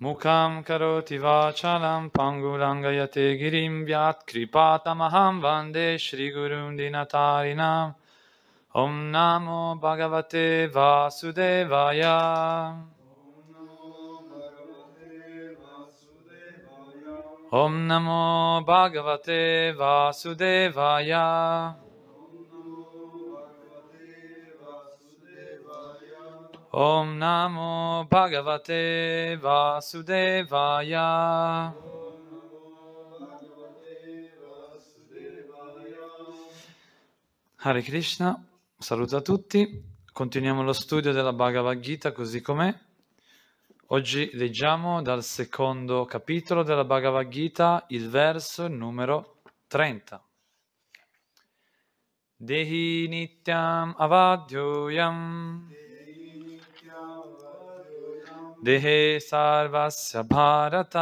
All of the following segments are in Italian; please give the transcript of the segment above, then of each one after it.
Mukam karoti vachalam pangulangayate girim vyat maham vande shri gurum dinatarinam Om namo bhagavate vasudevaya Om namo bhagavate vasudevaya Om Namo Bhagavate Vasudevaya. Hare Krishna, saluto a tutti. Continuiamo lo studio della Bhagavad Gita così com'è. Oggi leggiamo dal secondo capitolo della Bhagavad Gita il verso numero 30. Dehi nityam avadhyayam. देहे सर्वस्य भारत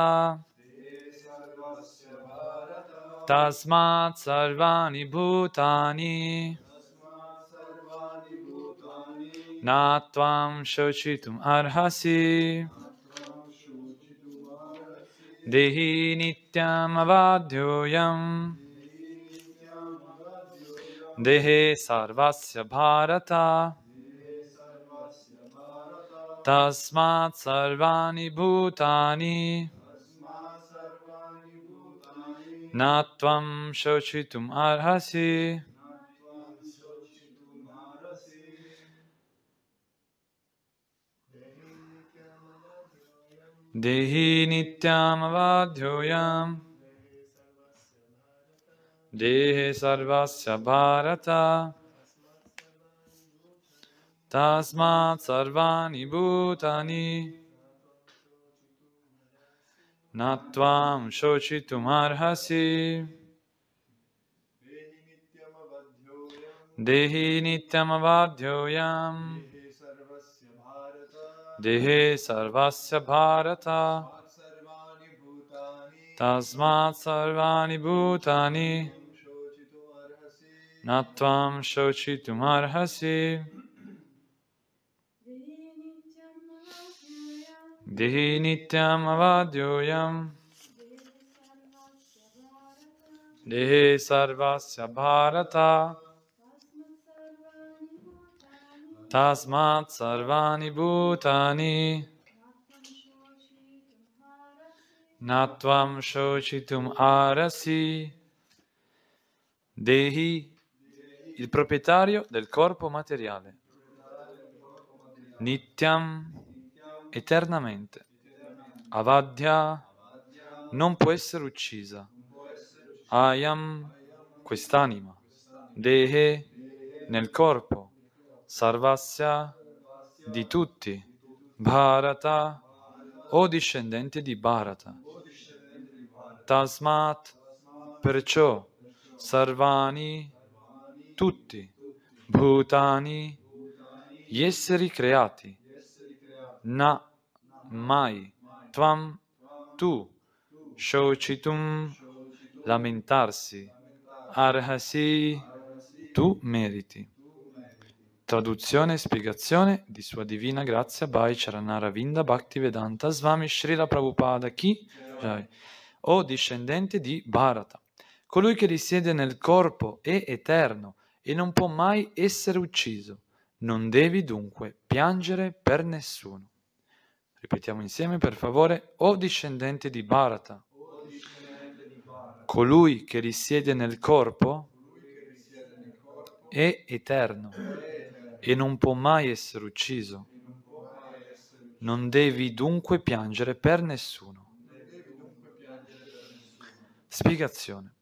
तस्मात् सर्वाणि भूतानि न त्वां अर्हसि देहि नित्यमवाद्योयम् देहे सर्वस्य भारत तस्मात् सर्वाणि भूतानि न त्वं शोचितुम् अर्हसि देहि नित्यामवाध्योऽयम् देहे सर्वस्य भारत तस्मात् सर्वाणि भूतानि न त्वां शोचितुमर्हसि देहि नित्यमवाध्योऽयम् देहे सर्वस्य भारत तस्मात् सर्वाणि भूतानि न त्वां शोचितुमर्हसि Dehi nityam avadyoyam. Dehi sarvasya bharata. Tasmat sarvani bhutani. Natvam shocitum arasi. Dehi, il proprietario del corpo materiale. Nityam eternamente. Avadhya non può essere uccisa. Ayam, quest'anima. Dehe, nel corpo. Sarvasya, di tutti. Bharata, o discendente di Bharata. Tasmat, perciò. Sarvani, tutti. Bhutani, gli esseri creati na mai tvam tu shocitum lamentarsi arhasi tu meriti traduzione e spiegazione di Sua Divina Grazia Bhai Charanaravinda Bhaktivedanta Swami Srila Prabhupada chi Jai, o discendente di Bharata, colui che risiede nel corpo è eterno e non può mai essere ucciso. Non devi dunque piangere per nessuno. Ripetiamo insieme per favore, o discendente di Bharata, colui che risiede nel corpo è eterno e non può mai essere ucciso. Non devi dunque piangere per nessuno. Spiegazione.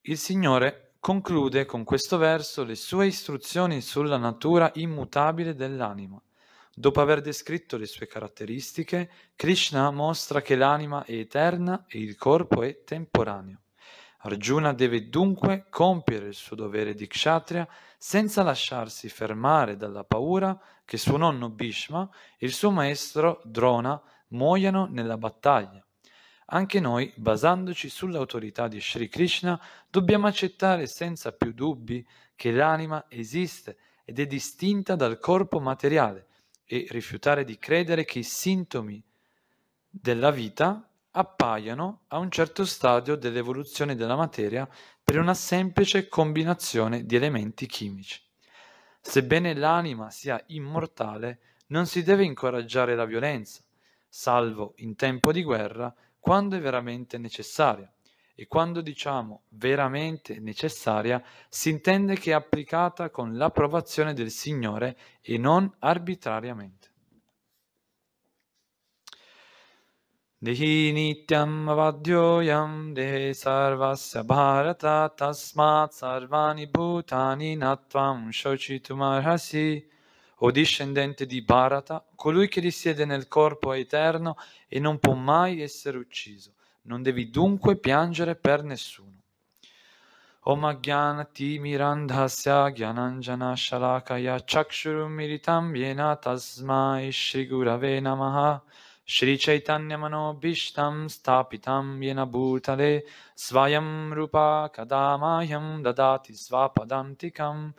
Il Signore conclude con questo verso le sue istruzioni sulla natura immutabile dell'anima Dopo aver descritto le sue caratteristiche, Krishna mostra che l'anima è eterna e il corpo è temporaneo. Arjuna deve dunque compiere il suo dovere di kshatriya senza lasciarsi fermare dalla paura che suo nonno Bhishma e il suo maestro Drona muoiano nella battaglia. Anche noi, basandoci sull'autorità di Sri Krishna, dobbiamo accettare senza più dubbi che l'anima esiste ed è distinta dal corpo materiale e rifiutare di credere che i sintomi della vita appaiano a un certo stadio dell'evoluzione della materia per una semplice combinazione di elementi chimici. Sebbene l'anima sia immortale, non si deve incoraggiare la violenza, salvo in tempo di guerra, quando è veramente necessaria. E quando diciamo veramente necessaria, si intende che è applicata con l'approvazione del Signore e non arbitrariamente. Dehi avadyoyam dehe sarvasya bharata tasmat sarvani bhutani natvam shocitum O discendente di Bharata, colui che risiede nel corpo è eterno e non può mai essere ucciso non devi dunque piangere per nessuno. Om Agyanati Mirandhasya Gyananjana Shalakaya Chakshurumiritam Viena Tasmai Shri Gurave Namaha Shri Chaitanya Mano Bishtam Stapitam Viena Bhutale Svayam Rupa Kadamayam Dadati Svapadantikam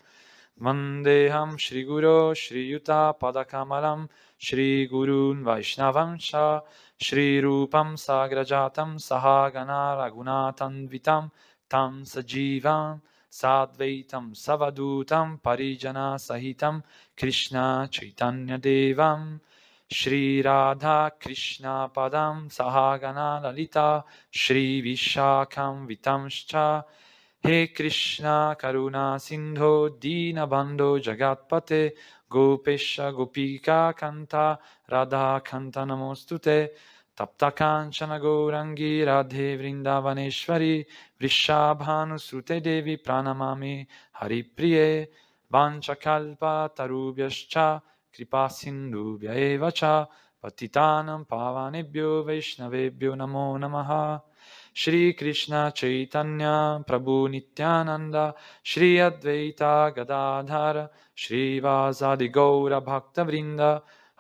Vandeham Shri Guru Shri Yuta Padakamalam Shri Gurun Vaishnavam Shah श्रीरूपं साग्रजातं सहागणा रघुनाथन्द्वितं तं सजीवं साद्वैतं सवदूतं परिजनासहितं कृष्णा चैतन्यदेवं श्रीराधा कृष्णपदं सहागणा ललिता श्रीविशाखं वितं हे कृष्णा करुणा सिन्धो दीनबन्धो जगत्पते गोपेश गोपिकाकन्ता राधाखन्तनमोऽस्तुते तप्तकाञ्चनगौरङ्गी राधे वृन्दावनेश्वरि वृषाभानुसृते देवि प्राणमामि हरिप्रिये वाञ्छपातरुभ्यश्च कृपासिन्धुभ्यैव च पतितानं पावानेभ्यो वैष्णवेभ्यो नमो नमः श्रीकृष्ण नित्यानन्द श्री अद्वैता गदाधर श्रीवासादिगौरभक्तवृन्द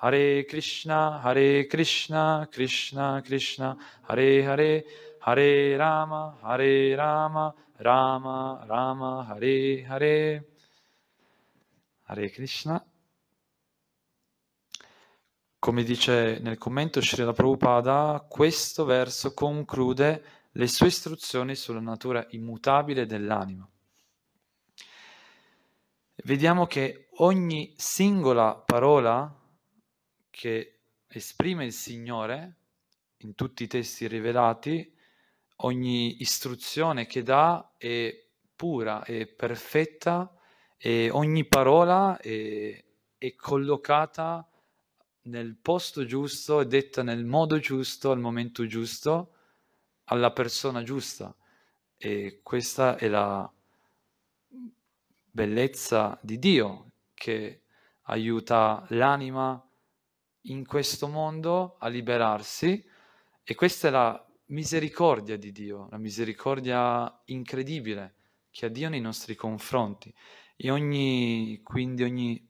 Hare Krishna, Hare Krishna, Krishna Krishna, Hare Hare, Hare Rama, Hare Rama, Rama Rama, Hare Hare. Hare Krishna. Come dice nel commento Srila Prabhupada, questo verso conclude le sue istruzioni sulla natura immutabile dell'anima. Vediamo che ogni singola parola che esprime il Signore in tutti i testi rivelati, ogni istruzione che dà è pura, è perfetta e ogni parola è, è collocata nel posto giusto, è detta nel modo giusto, al momento giusto, alla persona giusta. E questa è la bellezza di Dio che aiuta l'anima a in questo mondo a liberarsi e questa è la misericordia di Dio, la misericordia incredibile che ha Dio nei nostri confronti e ogni, quindi ogni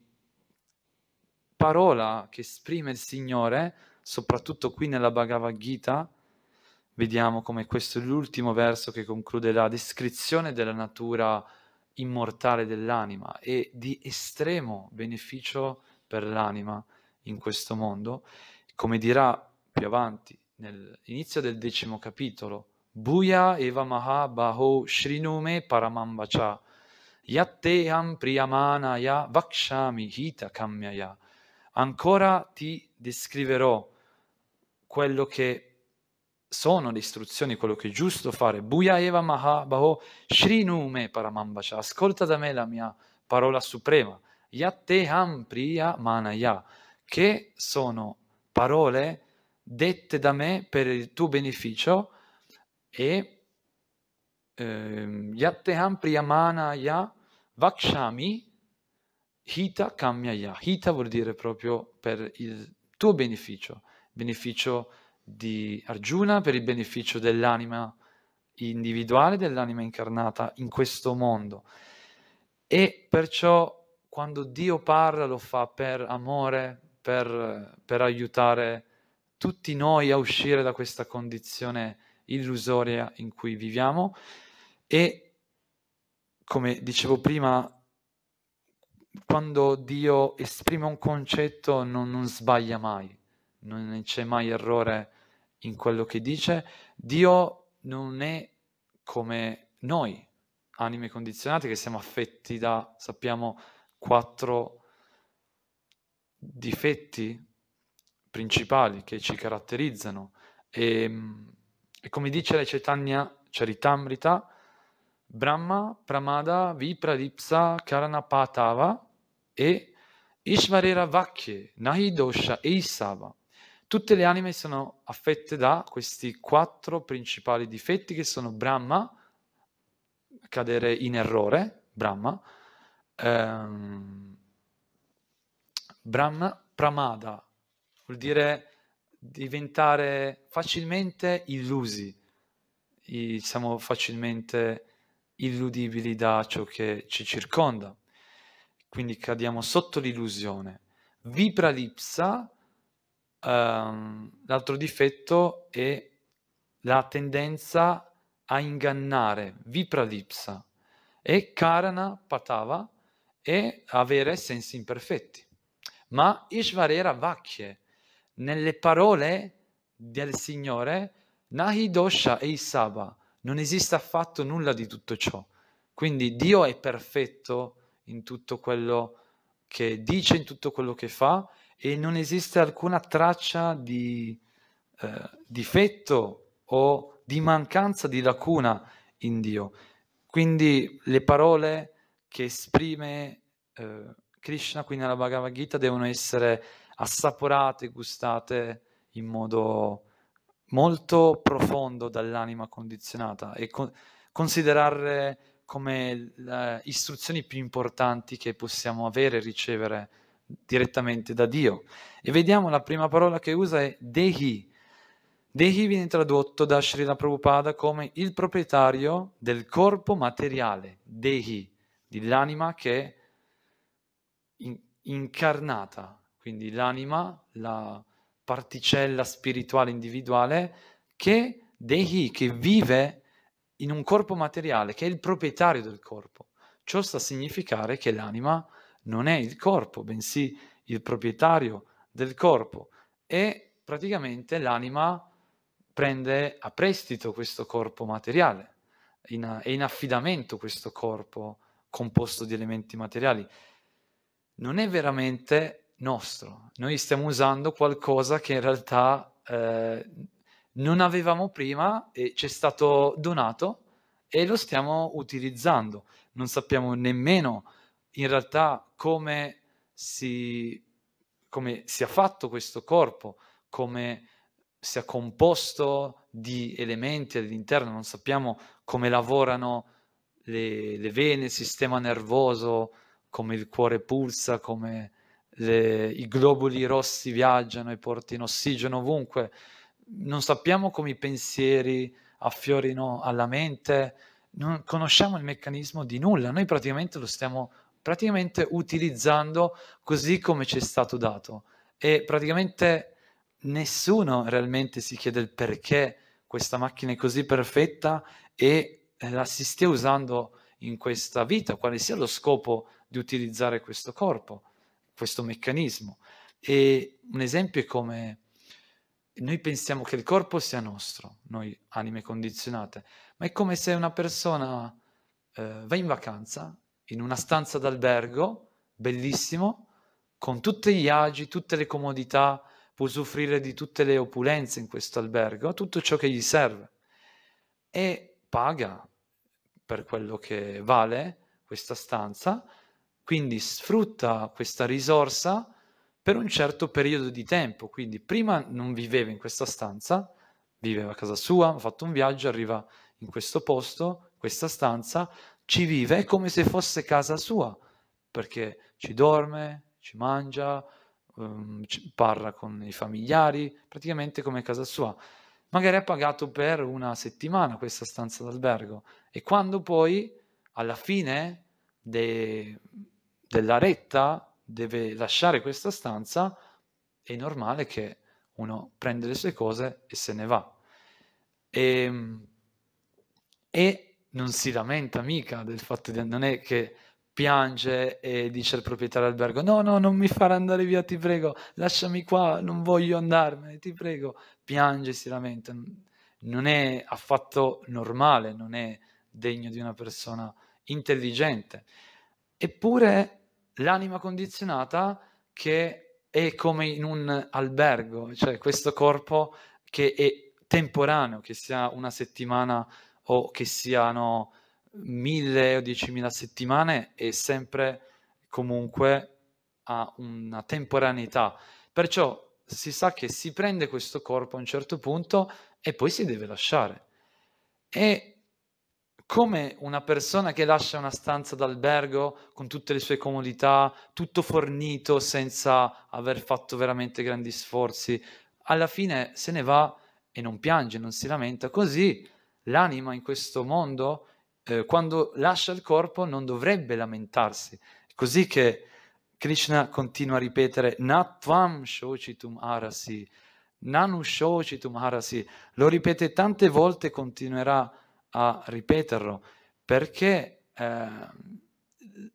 parola che esprime il Signore, soprattutto qui nella Bhagavad Gita, vediamo come questo è l'ultimo verso che conclude la descrizione della natura immortale dell'anima e di estremo beneficio per l'anima in questo mondo, come dirà più avanti nell'inizio del decimo capitolo, Buya eva maha baho shrinume paramambacha yatteham priyamanaya vakshami hita kamyaya. Ancora ti descriverò quello che sono le istruzioni, quello che è giusto fare. Buya eva maha baho shrinume paramambacha. Ascolta da me la mia parola suprema. Yatteham priyamanaya. manaya che sono parole dette da me per il tuo beneficio e ehm, yatteham priyamanaya vakshami hita kamyaya. Hita vuol dire proprio per il tuo beneficio, beneficio di Arjuna, per il beneficio dell'anima individuale, dell'anima incarnata in questo mondo. E perciò quando Dio parla lo fa per amore, per, per aiutare tutti noi a uscire da questa condizione illusoria in cui viviamo e come dicevo prima quando Dio esprime un concetto non, non, sbaglia mai, non c'è mai errore in quello che dice. Dio non è come noi, anime condizionate, che siamo affetti da, sappiamo, quattro difetti principali che ci caratterizzano e, ehm, e come dice la Chaitanya Charitamrita, Brahma, Pramada, Vipralipsa, Karanapatava e Ishvarera Vakye, Nahidosha e Isava. Tutte le anime sono affette da questi quattro principali difetti che sono Brahma, cadere in errore, Brahma, ehm, Brahma, pramada vuol dire diventare facilmente illusi, I, siamo facilmente illudibili da ciò che ci circonda, quindi cadiamo sotto l'illusione. Vipralipsa, um, ehm, l'altro difetto è la tendenza a ingannare, vipralipsa, e karana patava, e avere sensi imperfetti ma era vacche. nelle parole del Signore, Nahi Dosha e Isaba, non esiste affatto nulla di tutto ciò. Quindi Dio è perfetto in tutto quello che dice, in tutto quello che fa e non esiste alcuna traccia di eh, difetto o di mancanza di lacuna in Dio. Quindi le parole che esprime eh, Krishna, quindi nella Bhagavad Gita, devono essere assaporate, gustate in modo molto profondo dall'anima condizionata e con- considerarle come le istruzioni più importanti che possiamo avere e ricevere direttamente da Dio. E vediamo la prima parola che usa è Dehi. Dehi viene tradotto da Srila Prabhupada come il proprietario del corpo materiale, Dehi, dell'anima che è in, incarnata, quindi l'anima, la particella spirituale individuale che Dehi, che vive in un corpo materiale, che è il proprietario del corpo. Ciò sta a significare che l'anima non è il corpo, bensì il proprietario del corpo e praticamente l'anima prende a prestito questo corpo materiale, in, è in affidamento questo corpo composto di elementi materiali non è veramente nostro. Noi stiamo usando qualcosa che in realtà eh, non avevamo prima e ci è stato donato e lo stiamo utilizzando. Non sappiamo nemmeno in realtà come si, come sia fatto questo corpo, come sia composto di elementi all'interno, non sappiamo come lavorano le, le vene, il sistema nervoso, come il cuore pulsa, come le, i globuli rossi viaggiano e portino ossigeno ovunque. Non sappiamo come i pensieri affiorino alla mente, non conosciamo il meccanismo di nulla, noi praticamente lo stiamo praticamente utilizzando così come ci è stato dato e praticamente nessuno realmente si chiede il perché questa macchina è così perfetta e la si stia usando in questa vita, quale sia lo scopo di utilizzare questo corpo, questo meccanismo. E un esempio è come noi pensiamo che il corpo sia nostro, noi anime condizionate, ma è come se una persona eh, va in vacanza in una stanza d'albergo, bellissimo, con tutti gli agi, tutte le comodità, può usufruire di tutte le opulenze in questo albergo, tutto ciò che gli serve. E paga per quello che vale questa stanza, quindi sfrutta questa risorsa per un certo periodo di tempo, quindi prima non viveva in questa stanza, viveva a casa sua, ha fatto un viaggio, arriva in questo posto, questa stanza, ci vive come se fosse casa sua, perché ci dorme, ci mangia, um, ci parla con i familiari, praticamente come casa sua magari ha pagato per una settimana questa stanza d'albergo e quando poi alla fine de... della retta deve lasciare questa stanza è normale che uno prende le sue cose e se ne va e, ehm, e non si lamenta mica del fatto di non è che piange e dice al proprietario albergo no no non mi far andare via ti prego lasciami qua non voglio andarmene ti prego piange si lamenta non è affatto normale non è degno di una persona intelligente eppure l'anima condizionata che è come in un albergo cioè questo corpo che è temporaneo che sia una settimana o che siano 1000 o 10.000 settimane e sempre comunque ha una temporaneità. Perciò si sa che si prende questo corpo a un certo punto e poi si deve lasciare. E come una persona che lascia una stanza d'albergo con tutte le sue comodità, tutto fornito senza aver fatto veramente grandi sforzi, alla fine se ne va e non piange, non si lamenta, così l'anima in questo mondo eh, quando lascia il corpo non dovrebbe lamentarsi. così che Krishna continua a ripetere Natvam Shochitum Arasi, Nanu Shochitum Arasi. Lo ripete tante volte e continuerà a ripeterlo perché eh,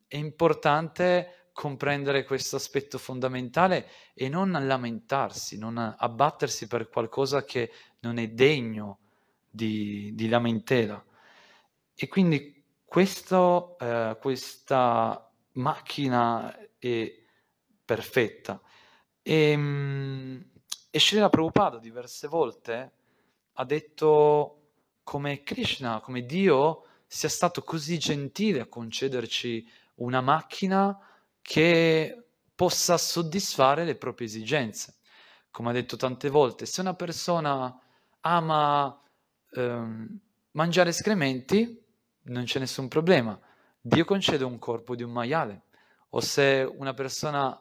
è importante comprendere questo aspetto fondamentale e non lamentarsi, non abbattersi per qualcosa che non è degno di, di lamentela. E quindi questo, eh, questa macchina è perfetta. E, ehm, e Srila Prabhupada diverse volte ha detto come Krishna, come Dio, sia stato così gentile a concederci una macchina che possa soddisfare le proprie esigenze. Come ha detto tante volte, se una persona ama ehm, mangiare escrementi, non c'è nessun problema. Dio concede un corpo di un maiale. O se una persona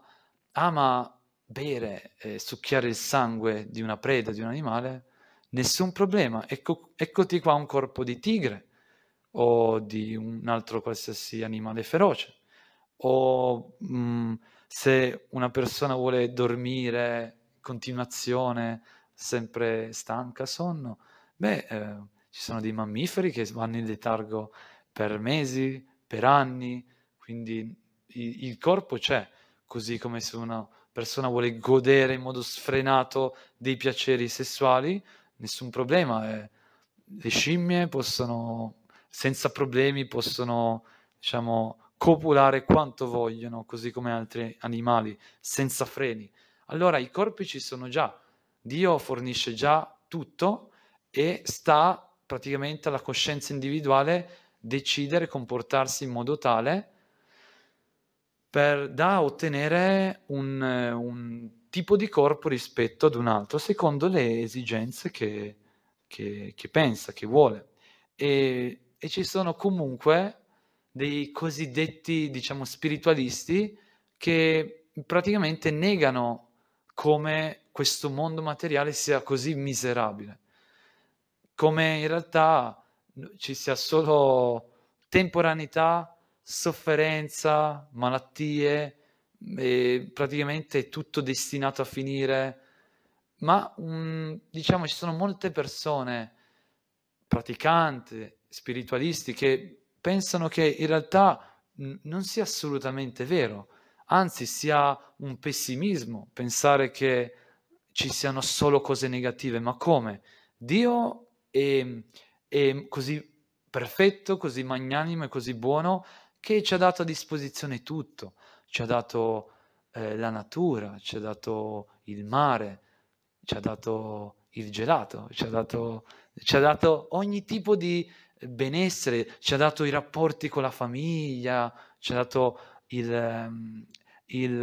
ama bere e succhiare il sangue di una preda, di un animale, nessun problema. Ecco, eccoti qua un corpo di tigre o di un altro qualsiasi animale feroce. O mh, mm, se una persona vuole dormire in continuazione, sempre stanca, sonno, beh... Eh, ci sono dei mammiferi che vanno in letargo per mesi, per anni, quindi il, il corpo c'è, così come se una persona vuole godere in modo sfrenato dei piaceri sessuali, nessun problema. Eh. le scimmie possono, senza problemi, possono, diciamo, copulare quanto vogliono, così come altri animali, senza freni. Allora i corpi ci sono già, Dio fornisce già tutto e sta praticamente alla coscienza individuale decidere, comportarsi in modo tale per, da ottenere un, un tipo di corpo rispetto ad un altro, secondo le esigenze che, che, che pensa, che vuole. E, e ci sono comunque dei cosiddetti, diciamo, spiritualisti che praticamente negano come questo mondo materiale sia così miserabile come in realtà ci sia solo temporaneità, sofferenza, malattie, e praticamente tutto destinato a finire, ma um, diciamo ci sono molte persone praticanti, spiritualisti, che pensano che in realtà n- non sia assolutamente vero, anzi sia un pessimismo pensare che ci siano solo cose negative, ma come? Dio e, ehm, e ehm, così perfetto, così magnanimo e così buono che ci ha dato a disposizione tutto, ci ha dato eh, la natura, ci ha dato il mare, ci ha dato il gelato, ci ha dato, ci ha dato ogni tipo di benessere, ci ha dato i rapporti con la famiglia, ci ha dato il, ehm, il,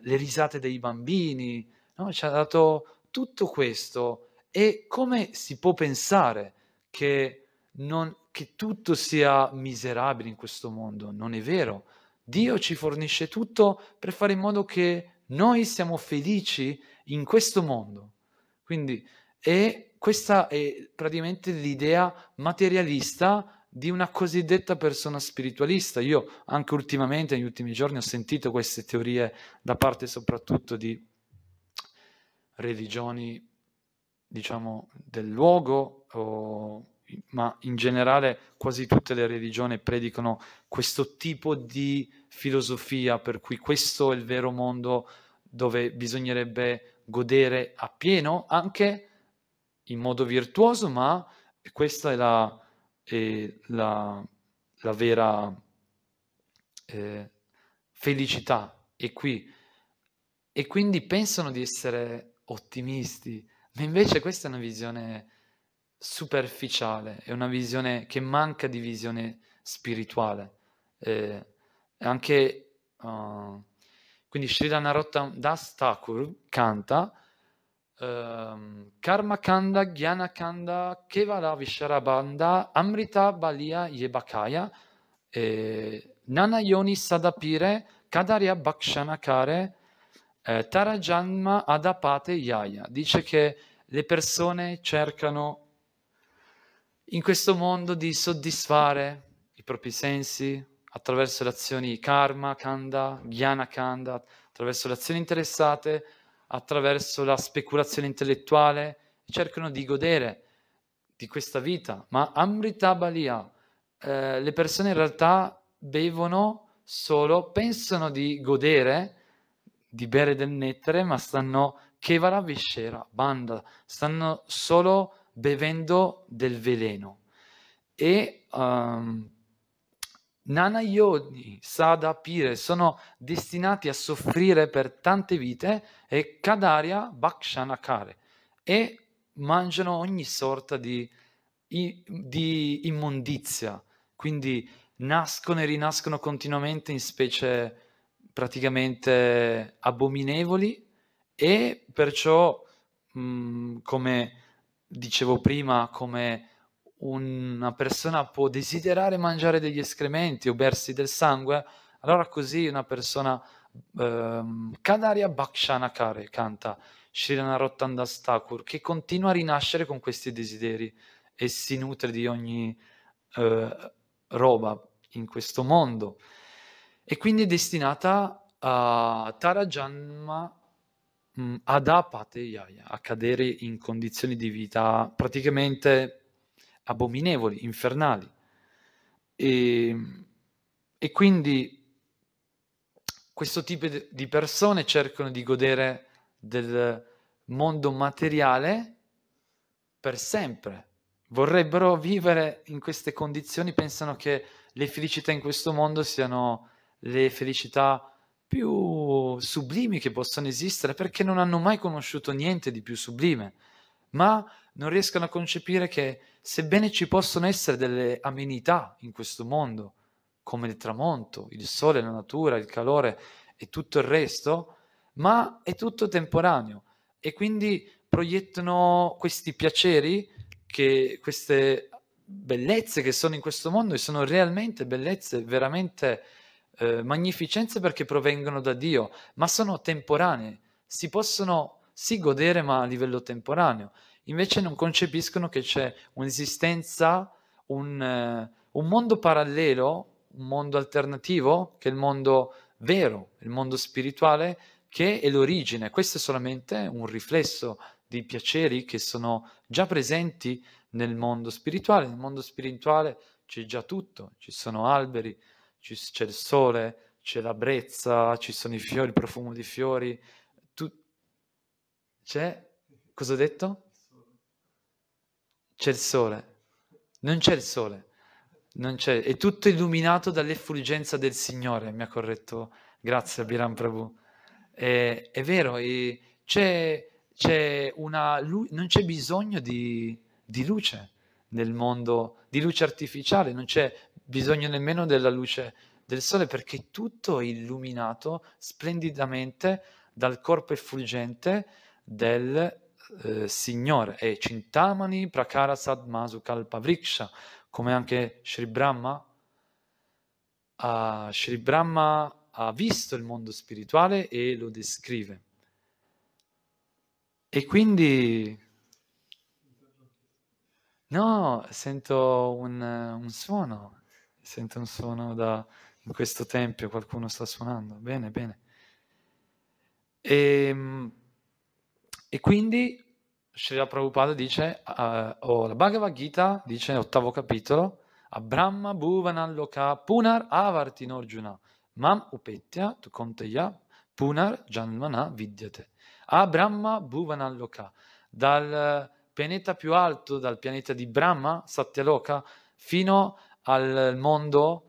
le risate dei bambini, no? ci ha dato tutto questo e come si può pensare che, non, che tutto sia miserabile in questo mondo? Non è vero. Dio ci fornisce tutto per fare in modo che noi siamo felici in questo mondo. Quindi e questa è praticamente l'idea materialista di una cosiddetta persona spiritualista. Io anche ultimamente, negli ultimi giorni, ho sentito queste teorie da parte soprattutto di religioni diciamo, del luogo, o, ma in generale quasi tutte le religioni predicano questo tipo di filosofia, per cui questo è il vero mondo dove bisognerebbe godere appieno, anche in modo virtuoso, ma questa è la, è la, la vera eh, felicità, è qui. E quindi pensano di essere ottimisti, ma invece questa è una visione superficiale, è una visione che manca di visione spirituale. Eh, anche, uh, quindi Srila Narottam Das Thakur canta um, Karma Kanda, Gyana Kanda, Kevala Visharabanda, Amrita Balia Yebakaya, eh, Nana Yoni Sadapire, Kadarya Bhakshanakare, eh, Tarajanma Adapate Yaya dice che le persone cercano in questo mondo di soddisfare i propri sensi attraverso le azioni karma, kanda, jnana kanda, attraverso le azioni interessate, attraverso la speculazione intellettuale, cercano di godere di questa vita, ma Amritabalia, eh, le persone in realtà bevono solo, pensano di godere, di bere del nettere, ma stanno kevara Vescera, banda, stanno solo bevendo del veleno. E um, Nana Yodni, Sada Pire sono destinati a soffrire per tante vite e Kadaria Bhakshanakare e mangiano ogni sorta di, di immondizia, quindi nascono e rinascono continuamente in specie praticamente abominevoli e perciò, mh, mm, come dicevo prima, come una persona può desiderare mangiare degli escrementi o bersi del sangue, allora così una persona ehm, Bakshanakare, canta Sriranarottandas Thakur che continua a rinascere con questi desideri e si nutre di ogni eh, roba in questo mondo e quindi è destinata a Tarajanma mm, ad Apateya, a cadere in condizioni di vita praticamente abominevoli, infernali. E, e quindi questo tipo di persone cercano di godere del mondo materiale per sempre. Vorrebbero vivere in queste condizioni, pensano che le felicità in questo mondo siano le felicità più sublimi che possono esistere perché non hanno mai conosciuto niente di più sublime, ma non riescono a concepire che sebbene ci possono essere delle amenità in questo mondo, come il tramonto, il sole, la natura, il calore e tutto il resto, ma è tutto temporaneo e quindi proiettano questi piaceri, che, queste bellezze che sono in questo mondo e sono realmente bellezze veramente eh, magnificenze perché provengono da Dio, ma sono temporanee, si possono sì godere ma a livello temporaneo, invece non concepiscono che c'è un'esistenza, un, eh, un mondo parallelo, un mondo alternativo, che è il mondo vero, il mondo spirituale, che è l'origine. Questo è solamente un riflesso di piaceri che sono già presenti nel mondo spirituale. Nel mondo spirituale c'è già tutto, ci sono alberi, c'è il sole, c'è la brezza, ci sono i fiori, il profumo di fiori, tu... c'è... cosa ho detto? C'è il sole, non c'è il sole, non c'è... è tutto illuminato dall'effulgenza del Signore, mi ha corretto, grazie Abiram Prabhu. È, è vero, è... c'è, c'è una... non c'è bisogno di, di luce nel mondo di luce artificiale, non c'è bisogno nemmeno della luce del sole perché tutto è illuminato splendidamente dal corpo effulgente del eh, Signore. E Cintamani Prakara Sadmasu Kalpavriksha, come anche Sri Brahma. Uh, Sri Brahma ha visto il mondo spirituale e lo descrive. E quindi... No, sento un, un suono. Sento un suono da, in questo tempio, qualcuno sta suonando. Bene, bene. E, ehm, e quindi Srila Prabhupada dice, uh, oh, la Bhagavad Gita dice, ottavo capitolo, Abrahma Bhuvanan Loka Punar Avartin Arjuna Mam Upetya Tukonteya Punar Janmana Vidyate Abrahma Bhuvanan Loka dal pianeta più alto, dal pianeta di Brahma, Satyaloka, fino a al mondo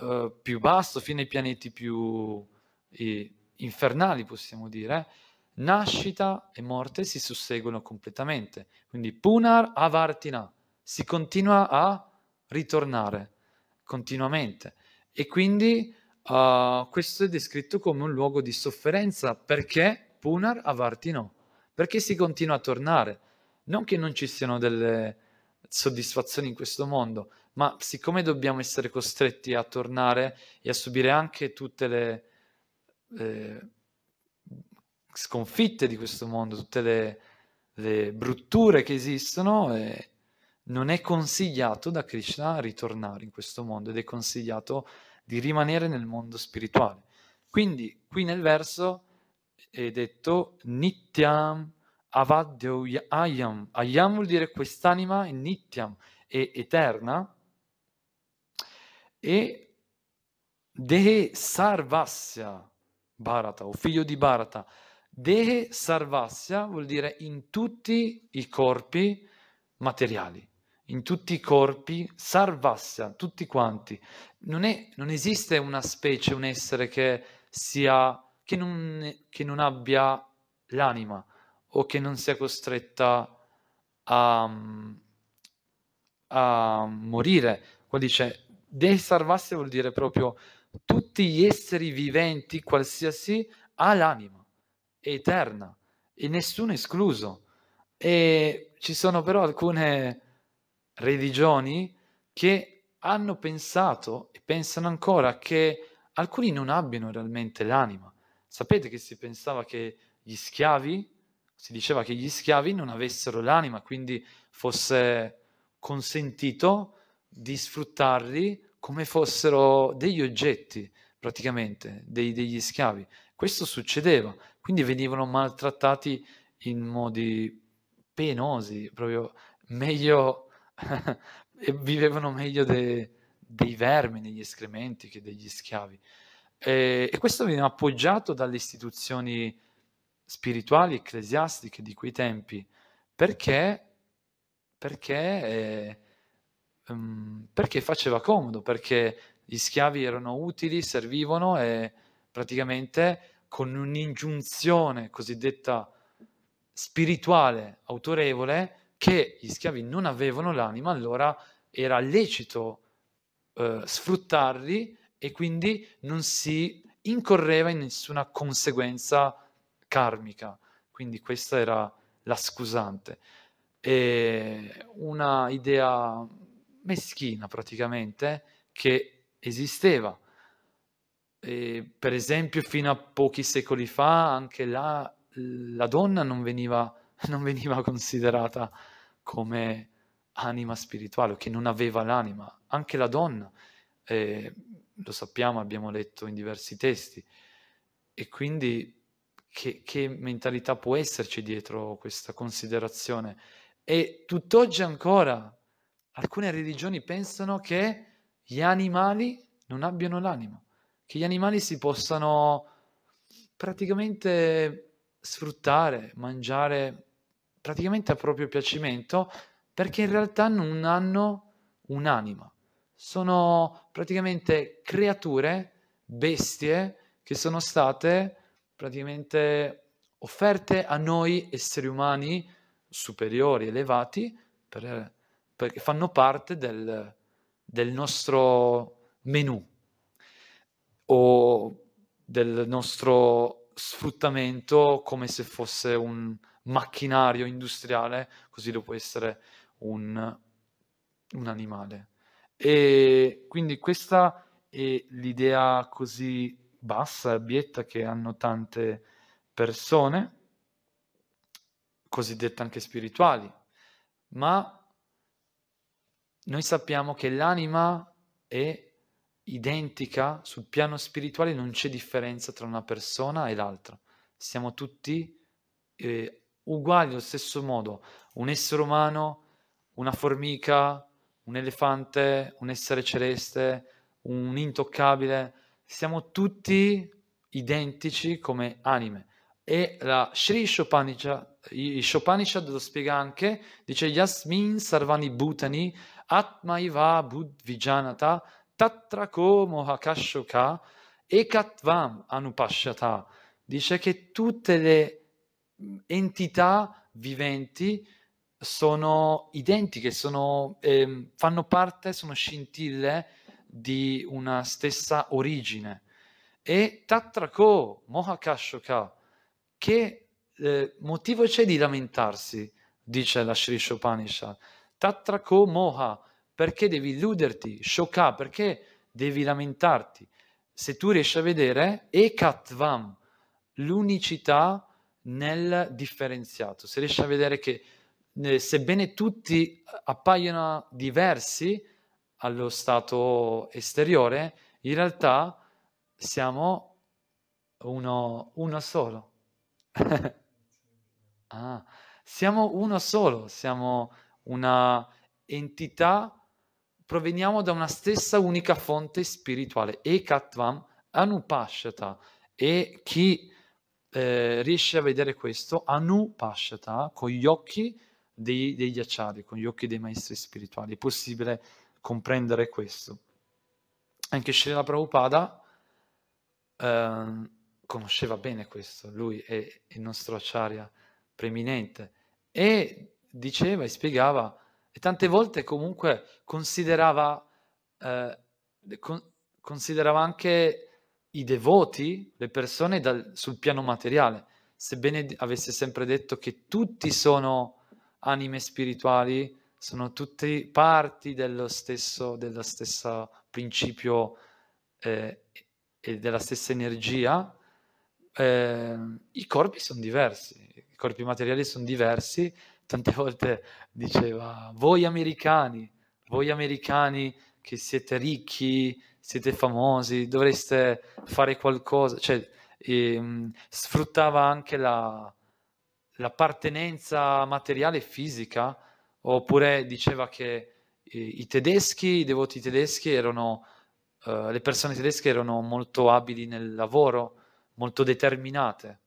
eh, più basso, fino ai pianeti più eh, infernali, possiamo dire, nascita e morte si susseguono completamente. Quindi punar avartina, si continua a ritornare continuamente. E quindi uh, questo è descritto come un luogo di sofferenza perché punar avartino, perché si continua a tornare. Non che non ci siano delle soddisfazioni in questo mondo, ma siccome dobbiamo essere costretti a tornare e a subire anche tutte le eh, sconfitte di questo mondo, tutte le, le brutture che esistono, eh, non è consigliato da Krishna ritornare in questo mondo ed è consigliato di rimanere nel mondo spirituale. Quindi qui nel verso è detto Nityam Avadyayam. Ayam vuol dire quest'anima è Nityam, è eterna, e Dehe Sarvasya Bharata, o figlio di Bharata. Dehe Sarvasya vuol dire in tutti i corpi materiali, in tutti i corpi, Sarvasya, tutti quanti. Non, è, non esiste una specie, un essere che, sia, che, non, che non abbia l'anima o che non sia costretta a, a morire. Qua dice dei Sarvasya vuol dire proprio tutti gli esseri viventi, qualsiasi, ha l'anima, è eterna, e nessuno escluso. E ci sono però alcune religioni che hanno pensato e pensano ancora che alcuni non abbiano realmente l'anima. Sapete che si pensava che gli schiavi, si diceva che gli schiavi non avessero l'anima, quindi fosse consentito di sfruttarli come fossero degli oggetti, praticamente, dei, degli schiavi. Questo succedeva, quindi venivano maltrattati in modi penosi, proprio meglio, vivevano meglio de, dei vermi negli escrementi che degli schiavi. E, e questo veniva appoggiato dalle istituzioni spirituali, ecclesiastiche di quei tempi, perché, perché eh, um, perché faceva comodo, perché gli schiavi erano utili, servivano e praticamente con un'ingiunzione cosiddetta spirituale autorevole che gli schiavi non avevano l'anima, allora era lecito eh, sfruttarli e quindi non si incorreva in nessuna conseguenza karmica. Quindi questa era la scusante. E una idea meschina praticamente che esisteva. E, per esempio, fino a pochi secoli fa, anche là la donna non veniva, non veniva considerata come anima spirituale, che non aveva l'anima. Anche la donna, eh, lo sappiamo, abbiamo letto in diversi testi. E quindi che, che mentalità può esserci dietro questa considerazione? E tutt'oggi ancora alcune religioni pensano che gli animali non abbiano l'anima, che gli animali si possano praticamente sfruttare, mangiare praticamente a proprio piacimento, perché in realtà non hanno un'anima. Sono praticamente creature, bestie, che sono state praticamente offerte a noi esseri umani superiori, elevati, per perché fanno parte del, del nostro menu o del nostro sfruttamento come se fosse un macchinario industriale, così lo può essere un, un animale. E quindi questa è l'idea così bassa e abietta che hanno tante persone, cosiddette anche spirituali, ma noi sappiamo che l'anima è identica sul piano spirituale, non c'è differenza tra una persona e l'altra. Siamo tutti eh, uguali allo stesso modo. Un essere umano, una formica, un elefante, un essere celeste, un intoccabile, siamo tutti identici come anime. E la Sri Shopanishad, Shopanishad lo spiega anche, dice Yasmin Sarvani Bhutani atmaiva budvijanata tatrako mohakashoka ekatvam anupashyata. Dice che tutte le entità viventi sono identiche, sono, eh, fanno parte, sono scintille di una stessa origine. E tatrako mohakashoka, che eh, motivo c'è di lamentarsi, dice la Sri Shopanishad Tatrako moha, perché devi illuderti? Shoka, perché devi lamentarti? Se tu riesci a vedere, ekatvam, l'unicità nel differenziato. Se riesci a vedere che eh, sebbene tutti appaiono diversi allo stato esteriore, in realtà siamo uno, uno solo. ah, siamo uno solo, siamo una entità, proveniamo da una stessa unica fonte spirituale, Ekatvam Anupashata. E chi eh, riesce a vedere questo, Anupashata, con gli occhi dei, degli acciari, con gli occhi dei maestri spirituali, è possibile comprendere questo. Anche Srila Prabhupada eh, conosceva bene questo, lui è il nostro acciaria preeminente. e diceva e spiegava e tante volte comunque considerava, eh, con, considerava anche i devoti, le persone dal, sul piano materiale, sebbene avesse sempre detto che tutti sono anime spirituali, sono tutti parti dello stesso, dello stesso principio eh, e della stessa energia, eh, i corpi sono diversi, i corpi materiali sono diversi, tante volte diceva, voi americani, voi americani che siete ricchi, siete famosi, dovreste fare qualcosa, cioè e, ehm, sfruttava anche la, l'appartenenza materiale e fisica, oppure diceva che eh, i tedeschi, i devoti tedeschi erano, eh, le persone tedesche erano molto abili nel lavoro, molto determinate,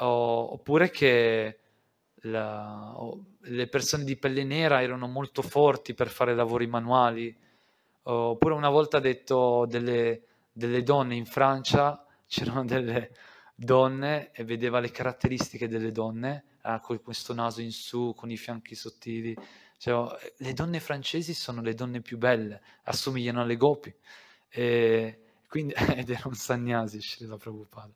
o, oppure che la, le persone di pelle nera erano molto forti per fare lavori manuali, oppure una volta ha detto delle, delle donne in Francia, c'erano delle donne e vedeva le caratteristiche delle donne, eh, ah, con questo naso in su, con i fianchi sottili. Cioè, oh, le donne francesi sono le donne più belle, assomigliano alle gopi. E quindi, ed era un sannyasi Srila Prabhupada.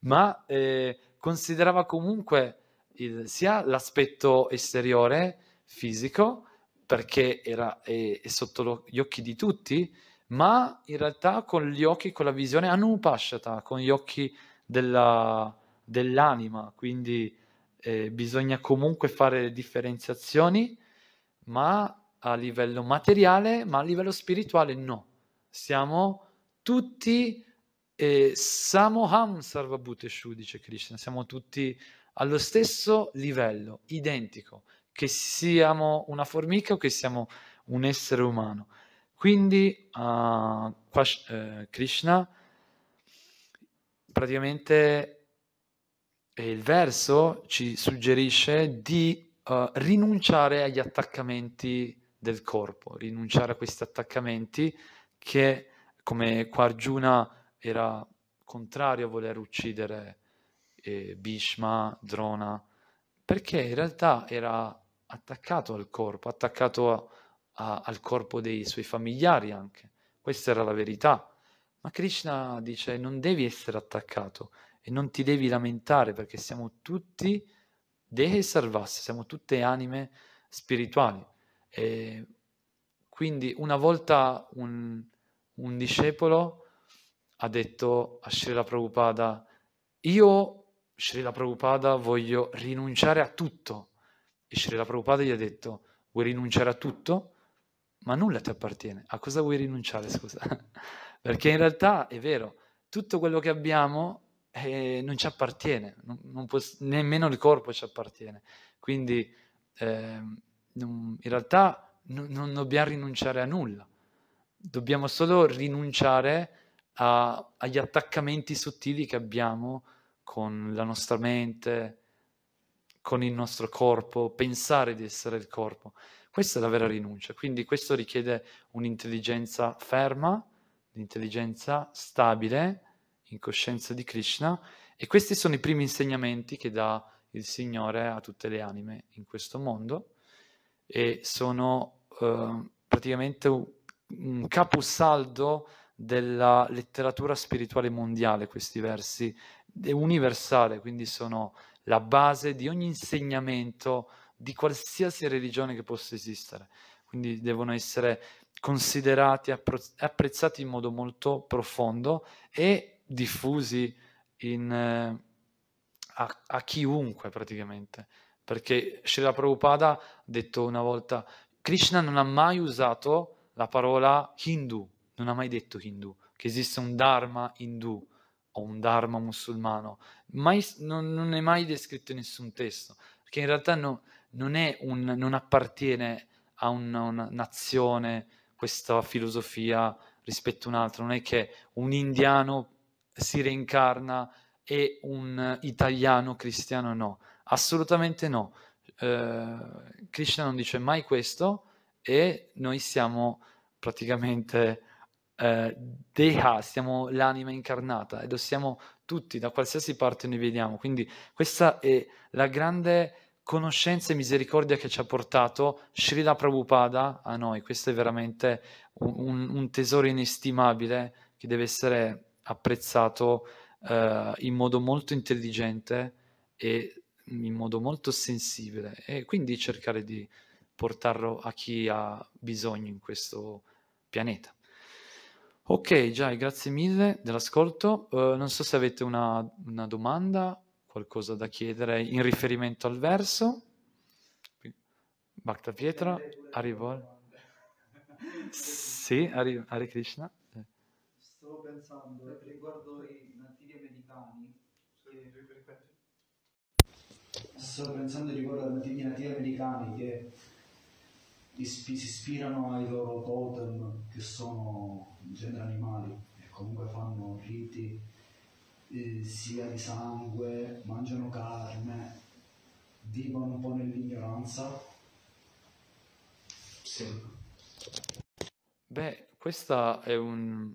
Ma eh, considerava comunque il, sia l'aspetto esteriore, fisico, perché era è, è sotto lo, gli occhi di tutti, ma in realtà con gli occhi, con la visione anupashata, con gli occhi della, dell'anima, quindi eh, bisogna comunque fare differenziazioni, ma a livello materiale, ma a livello spirituale no. Siamo tutti eh, Samoham Sarvabhuteshu, dice Krishna, siamo tutti allo stesso livello, identico, che siamo una formica o che siamo un essere umano. Quindi uh, Krishna praticamente il verso ci suggerisce di uh, rinunciare agli attaccamenti del corpo, rinunciare a questi attaccamenti che come Quargiuna era contrario a voler uccidere eh, Bhishma, Drona, perché in realtà era attaccato al corpo, attaccato a, a, al corpo dei suoi familiari anche. Questa era la verità. Ma Krishna dice non devi essere attaccato e non ti devi lamentare perché siamo tutti dehe sarvas, siamo tutte anime spirituali. E quindi una volta un, un discepolo ha detto a Srila Prabhupada, io Srila Prabhupada voglio rinunciare a tutto. E Srila Prabhupada gli ha detto, vuoi rinunciare a tutto? Ma nulla ti appartiene. A cosa vuoi rinunciare, scusa? Perché in realtà è vero, tutto quello che abbiamo eh, non ci appartiene, non, non può, nemmeno il corpo ci appartiene. Quindi eh, non, in realtà non dobbiamo rinunciare a nulla, dobbiamo solo rinunciare a, agli attaccamenti sottili che abbiamo con la nostra mente, con il nostro corpo, pensare di essere il corpo. Questa è la vera rinuncia, quindi questo richiede un'intelligenza ferma, un'intelligenza stabile, in coscienza di Krishna, e questi sono i primi insegnamenti che dà il Signore a tutte le anime in questo mondo e sono eh, praticamente un caposaldo della letteratura spirituale mondiale questi versi è universale, quindi sono la base di ogni insegnamento di qualsiasi religione che possa esistere. Quindi devono essere considerati, e apprezzati in modo molto profondo e diffusi in, eh, a, a, chiunque praticamente. Perché Srila Prabhupada ha detto una volta, Krishna non ha mai usato la parola Hindu, non ha mai detto Hindu, che esiste un Dharma Hindu o un Dharma musulmano, mai, non, non, è mai descritto in nessun testo, perché in realtà no, non, un, non, appartiene a una, una, nazione questa filosofia rispetto a un'altra, non è che un indiano si reincarna e un italiano cristiano no, assolutamente no. Eh, Krishna non dice mai questo e noi siamo praticamente eh, Deha, siamo l'anima incarnata e lo siamo tutti, da qualsiasi parte noi vediamo. Quindi questa è la grande conoscenza e misericordia che ci ha portato Srila Prabhupada a noi. Questo è veramente un, un tesoro inestimabile che deve essere apprezzato eh, in modo molto intelligente e in modo molto sensibile e quindi cercare di portarlo a chi ha bisogno in questo pianeta. Ok, Giai, grazie mille dell'ascolto. Uh, non so se avete una, una, domanda, qualcosa da chiedere in riferimento al verso. Bhakta Pietra, arrivo. Sì, Hari, Hari Krishna. Sto pensando riguardo i nativi americani. Sto pensando riguardo i nativi americani che si ispirano ai loro totem che sono in genere animali e comunque fanno riti eh, sia di sangue, mangiano carne, vivono un po' nell'ignoranza. Sì. Beh, questa è un...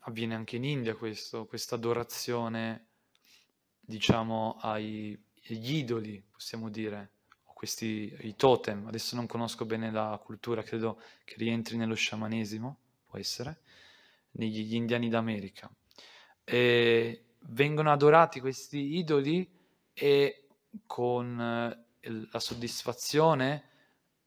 avviene anche in India questo, questa adorazione, diciamo, ai... agli idoli, possiamo dire questi i totem, adesso non conosco bene la cultura, credo che rientri nello sciamanesimo, può essere, negli indiani d'America. E vengono adorati questi idoli e con eh, la soddisfazione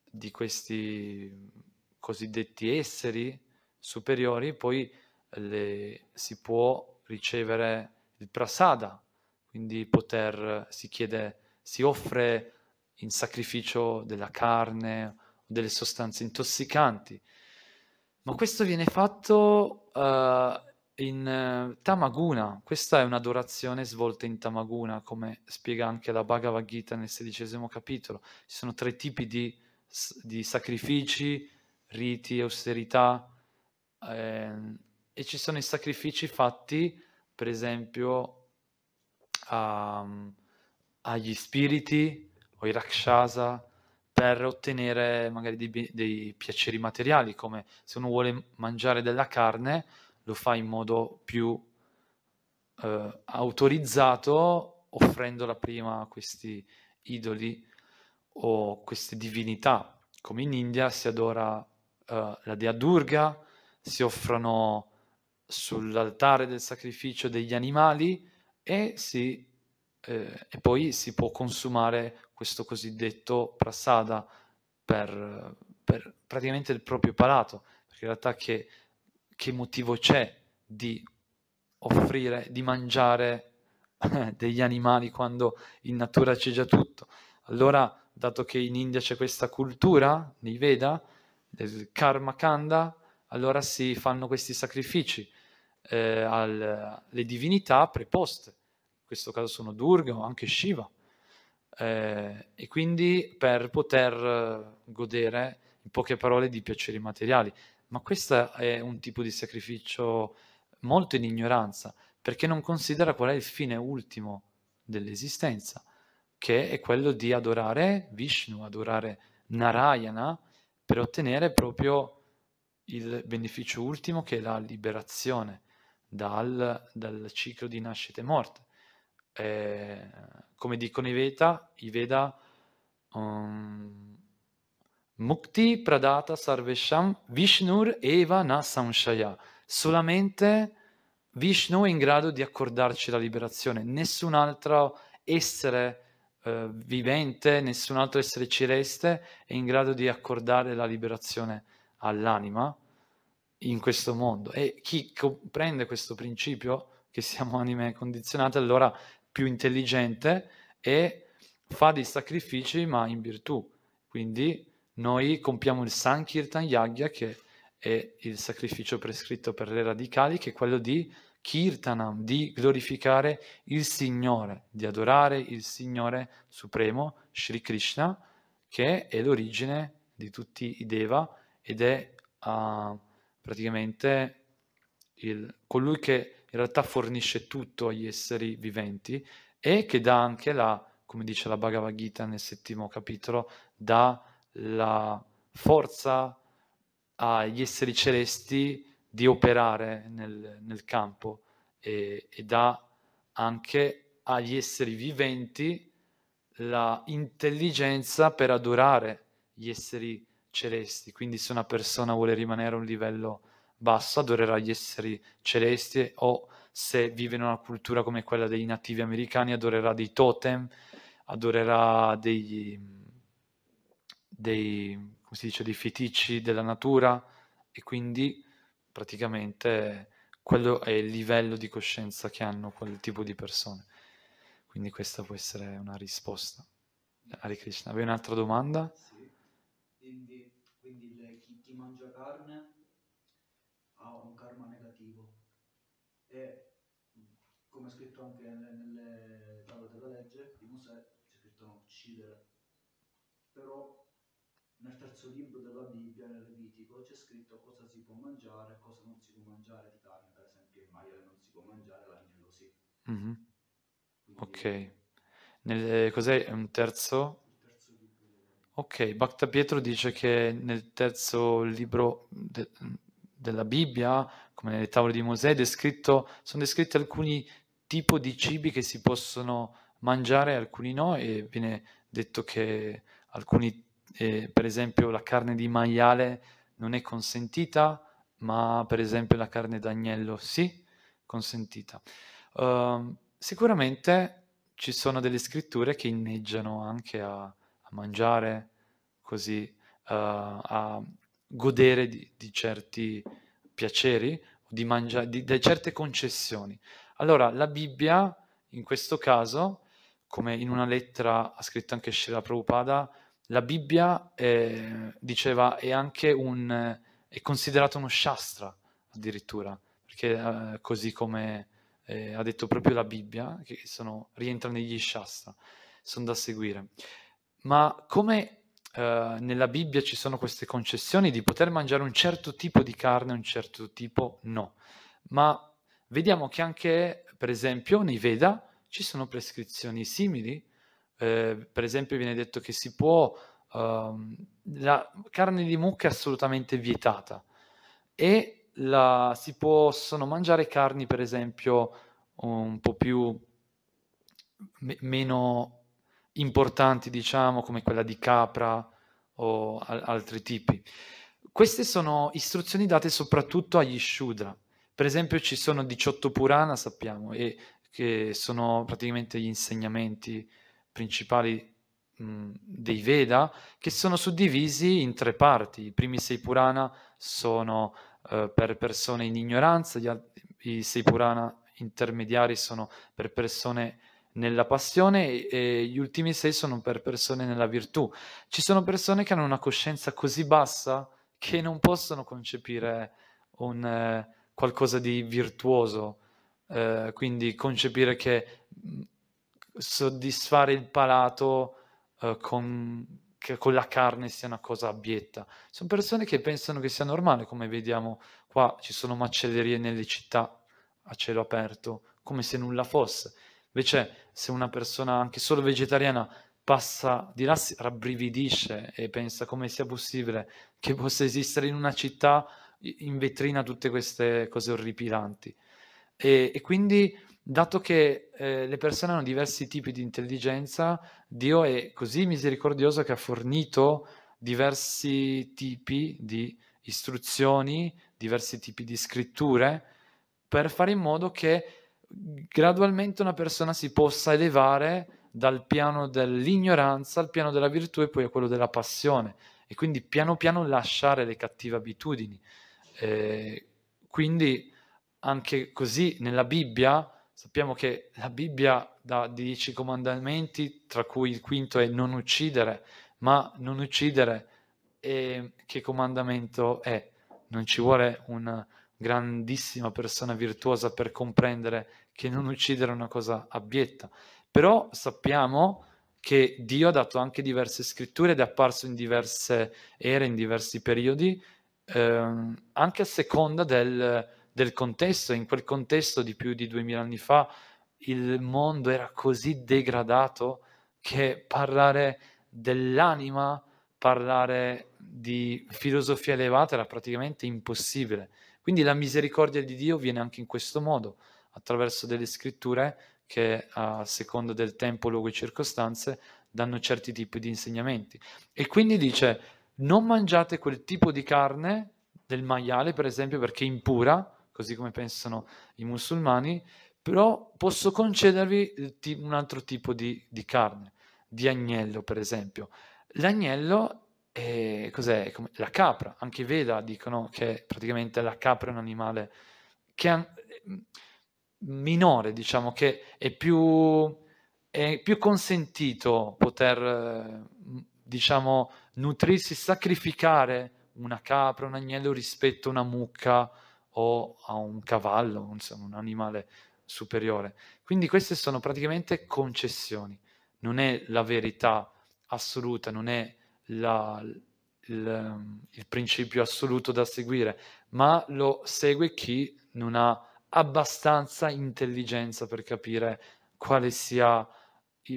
di questi cosiddetti esseri superiori poi le, si può ricevere il prasada, quindi poter, si chiede, si offre in sacrificio della carne, delle sostanze intossicanti, ma questo viene fatto uh, in uh, Tamaguna, questa è un'adorazione svolta in Tamaguna, come spiega anche la Bhagavad Gita nel sedicesimo capitolo, ci sono tre tipi di, di sacrifici, riti, austerità, ehm, e ci sono i sacrifici fatti, per esempio, um, agli spiriti, i rakshasa per ottenere magari dei, dei, piaceri materiali, come se uno vuole mangiare della carne, lo fa in modo più eh, autorizzato, offrendola prima a questi idoli o queste divinità. Come in India si adora eh, la dea Durga, si offrono sull'altare del sacrificio degli animali e si eh, e poi si può consumare questo cosiddetto prasada per, per praticamente il proprio palato, perché in realtà che, che motivo c'è di offrire, di mangiare degli animali quando in natura c'è già tutto. Allora, dato che in India c'è questa cultura, nei Veda, del karma kanda, allora si fanno questi sacrifici eh, alle divinità preposte in questo caso sono Durga o anche Shiva, eh, e quindi per poter eh, godere, in poche parole, di piaceri materiali. Ma questo è un tipo di sacrificio molto in ignoranza, perché non considera qual è il fine ultimo dell'esistenza, che è quello di adorare Vishnu, adorare Narayana, per ottenere proprio il beneficio ultimo che è la liberazione dal, dal ciclo di nascita e morte eh, come dicono i Veda, i Veda um, Mukti Pradata Sarvesham Vishnur Eva Na Samshaya. Solamente Vishnu è in grado di accordarci la liberazione, nessun altro essere eh, vivente, nessun altro essere celeste è in grado di accordare la liberazione all'anima in questo mondo. E chi comprende questo principio, che siamo anime condizionate, allora più intelligente e fa dei sacrifici ma in virtù. Quindi noi compiamo il Sankirtan Yagya che è il sacrificio prescritto per le radicali che è quello di Kirtanam, di glorificare il Signore, di adorare il Signore Supremo, Sri Krishna, che è l'origine di tutti i Deva ed è uh, praticamente il, colui che in realtà fornisce tutto agli esseri viventi e che dà anche la, come dice la Bhagavad Gita nel settimo capitolo, dà la forza agli esseri celesti di operare nel, nel campo e, e dà anche agli esseri viventi la intelligenza per adorare gli esseri celesti. Quindi se una persona vuole rimanere a un livello bassa adorerà gli esseri celesti o se vive in una cultura come quella dei nativi americani adorerà dei totem, adorerà dei, dei, come si dice, dei feticci della natura e quindi praticamente quello è il livello di coscienza che hanno quel tipo di persone. Quindi questa può essere una risposta. Hare Krishna, avevi un'altra domanda? Sì. e come è scritto anche nelle, tavole della legge di Mosè, c'è scritto non uccidere. Però nel terzo libro della Bibbia, nel Levitico, c'è scritto cosa si può mangiare e cosa non si può mangiare di carne, per esempio il maiale non si può mangiare, l'agnello sì. Mm-hmm. Quindi, ok. Nel, eh, cos'è un terzo? Ok, Bacta Pietro dice che nel terzo libro de, della Bibbia, come nelle tavole di Mosè, descritto, sono descritti alcuni tipi di cibi che si possono mangiare, alcuni no, e viene detto che alcuni, eh, per esempio la carne di maiale non è consentita, ma per esempio la carne d'agnello sì, consentita. Uh, sicuramente ci sono delle scritture che inneggiano anche a, a mangiare così, uh, a, godere di, di certi piaceri, di, mangiare, di, di certe concessioni. Allora, la Bibbia, in questo caso, come in una lettera ha scritto anche Srila Prabhupada, la Bibbia è, eh, diceva è anche un, è considerato uno shastra addirittura, perché eh, così come eh, ha detto proprio la Bibbia, che sono, rientra negli shastra, sono da seguire. Ma come eh, nella Bibbia ci sono queste concessioni di poter mangiare un certo tipo di carne, un certo tipo no. Ma vediamo che anche, per esempio, nei Veda ci sono prescrizioni simili. Eh, per esempio, viene detto che si può ehm, la carne di mucca è assolutamente vietata e la, si possono mangiare carni per esempio un po' più me, meno importanti, diciamo, come quella di capra o al- altri tipi. Queste sono istruzioni date soprattutto agli Shudra. Per esempio ci sono 18 Purana, sappiamo, e che sono praticamente gli insegnamenti principali dei Veda, che sono suddivisi in tre parti. I primi sei Purana sono eh, per persone in ignoranza, gli, i sei Purana intermediari sono per persone nella passione e gli ultimi sei sono per persone nella virtù. Ci sono persone che hanno una coscienza così bassa che non possono concepire un, eh, qualcosa di virtuoso, eh, quindi concepire che mm, soddisfare il palato eh, con, che con la carne sia una cosa abietta. Sono persone che pensano che sia normale, come vediamo qua ci sono macellerie nelle città a cielo aperto, come se nulla fosse Invece se una persona anche solo vegetariana passa di là, si rabbrividisce e pensa come sia possibile che possa esistere in una città in vetrina tutte queste cose orripilanti. E, e quindi, dato che eh, le persone hanno diversi tipi di intelligenza, Dio è così misericordioso che ha fornito diversi tipi di istruzioni, diversi tipi di scritture, per fare in modo che gradualmente una persona si possa elevare dal piano dell'ignoranza al piano della virtù e poi a quello della passione e quindi piano piano lasciare le cattive abitudini. Eh, quindi anche così nella Bibbia sappiamo che la Bibbia dà dieci comandamenti, tra cui il quinto è non uccidere, ma non uccidere eh, che comandamento è? Non ci vuole una grandissima persona virtuosa per comprendere che non uccidere è una cosa abietta, però sappiamo che Dio ha dato anche diverse scritture ed è apparso in diverse ere, in diversi periodi, ehm, anche a seconda del, del contesto. In quel contesto di più di duemila anni fa il mondo era così degradato che parlare dell'anima, parlare di filosofia elevata era praticamente impossibile. Quindi la misericordia di Dio viene anche in questo modo attraverso delle scritture che a seconda del tempo, luogo e circostanze danno certi tipi di insegnamenti. E quindi dice non mangiate quel tipo di carne del maiale, per esempio, perché è impura, così come pensano i musulmani, però posso concedervi eh, un altro tipo di, di carne, di agnello, per esempio. L'agnello è, cos'è? Come la capra, anche i Veda dicono che praticamente la capra è un animale che... An- minore, diciamo che è più, è più consentito poter, eh, diciamo, nutrirsi, sacrificare una capra, un agnello rispetto a una mucca o a un cavallo, insomma, un animale superiore. Quindi queste sono praticamente concessioni, non è la verità assoluta, non è la, il, ehm, il principio assoluto da seguire, ma lo segue chi non ha abbastanza intelligenza per capire quale sia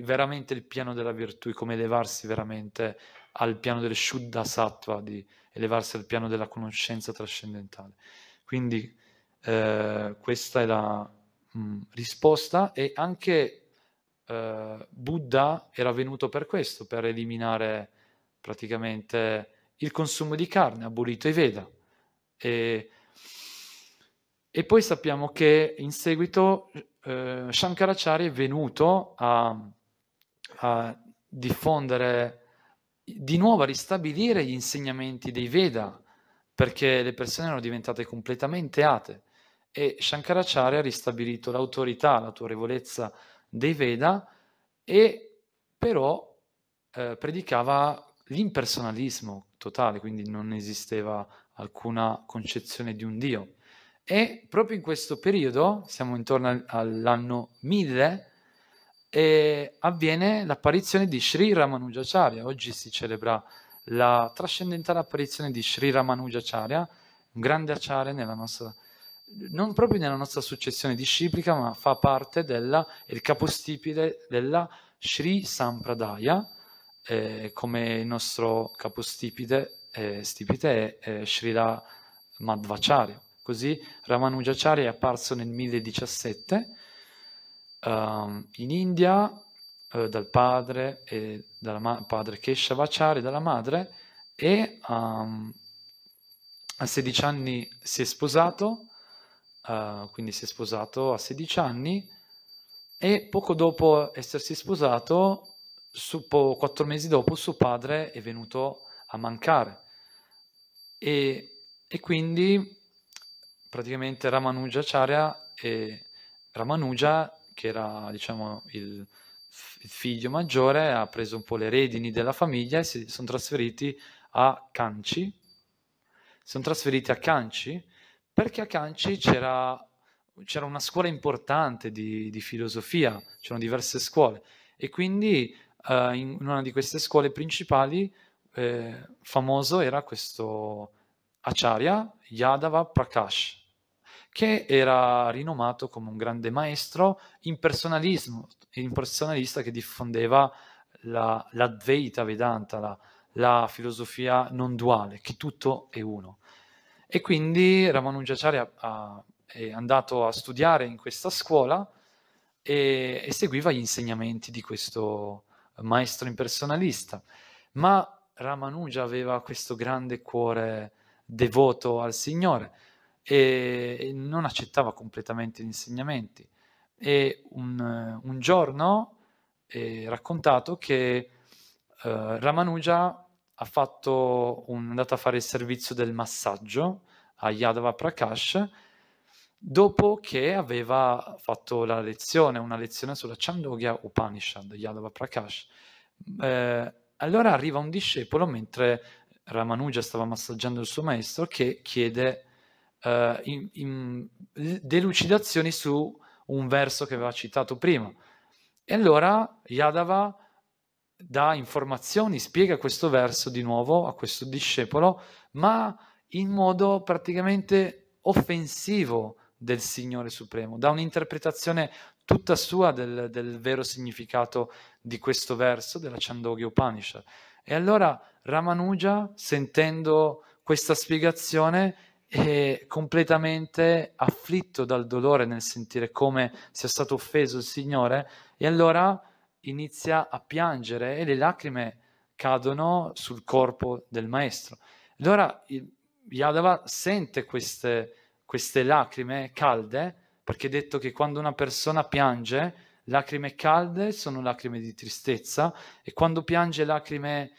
veramente il piano della virtù, come elevarsi veramente al piano del Shuddha Sattva, di elevarsi al piano della conoscenza trascendentale. Quindi eh, questa è la mh, mm, risposta e anche eh, Buddha era venuto per questo, per eliminare praticamente il consumo di carne, ha abolito i Veda. E e poi sappiamo che in seguito eh, Shankaracharya è venuto a, a diffondere, di nuovo a ristabilire gli insegnamenti dei Veda, perché le persone erano diventate completamente ate. E Shankaracharya ha ristabilito l'autorità, l'autorevolezza dei Veda e però eh, predicava l'impersonalismo totale, quindi non esisteva alcuna concezione di un Dio. E proprio in questo periodo, siamo intorno all'anno 1000, eh, avviene l'apparizione di Sri Ramanujacharya. Oggi si celebra la trascendentale apparizione di Sri Ramanujacharya, un grande acciare nella nostra, non proprio nella nostra successione disciplica, ma fa parte della, il capostipite della Sri Sampradaya, eh, come il nostro capostipite eh, stipite è eh, Srila Madhvacharya. Così Ramanujacharya è apparso nel 1017 uh, ehm, in India uh, dal padre, e dalla ma- padre Keshavacharya, dalla madre, e um, a 16 anni si è sposato, uh, quindi si è sposato a 16 anni, e poco dopo essersi sposato, su, po- quattro mesi dopo, suo padre è venuto a mancare. E, e quindi praticamente Ramanuja Acharya e Ramanuja, che era diciamo, il, il, figlio maggiore, ha preso un po' le redini della famiglia e si sono trasferiti a Kanchi. Sono trasferiti a Kanchi perché a Kanchi c'era, c'era una scuola importante di, di filosofia, c'erano diverse scuole e quindi eh, in una di queste scuole principali eh, famoso era questo Acharya Yadava Prakash, che era rinomato come un grande maestro impersonalista che diffondeva la, l'Advaita Vedanta, la, la filosofia non duale, che tutto è uno. E quindi Ramanujacharya ah, è andato a studiare in questa scuola e, e seguiva gli insegnamenti di questo maestro impersonalista. Ma Ramanuja aveva questo grande cuore devoto al Signore e non accettava completamente gli insegnamenti. E un, un giorno è raccontato che eh, Ramanuja un, è andato a fare il servizio del massaggio a Yadava Prakash dopo che aveva fatto la lezione, una lezione sulla Chandogya Upanishad, Yadava Prakash. Eh, allora arriva un discepolo mentre Ramanuja stava massaggiando il suo maestro che chiede uh, in, in delucidazioni su un verso che aveva citato prima. E allora Yadava dà informazioni, spiega questo verso di nuovo a questo discepolo, ma in modo praticamente offensivo del Signore Supremo, dà un'interpretazione tutta sua del, del vero significato di questo verso della Chandogya Upanishad. E allora Ramanuja, sentendo questa spiegazione, è completamente afflitto dal dolore nel sentire come sia stato offeso il Signore e allora inizia a piangere e le lacrime cadono sul corpo del maestro. Allora Yadava sente queste, queste lacrime calde, perché è detto che quando una persona piange, lacrime calde sono lacrime di tristezza e quando piange lacrime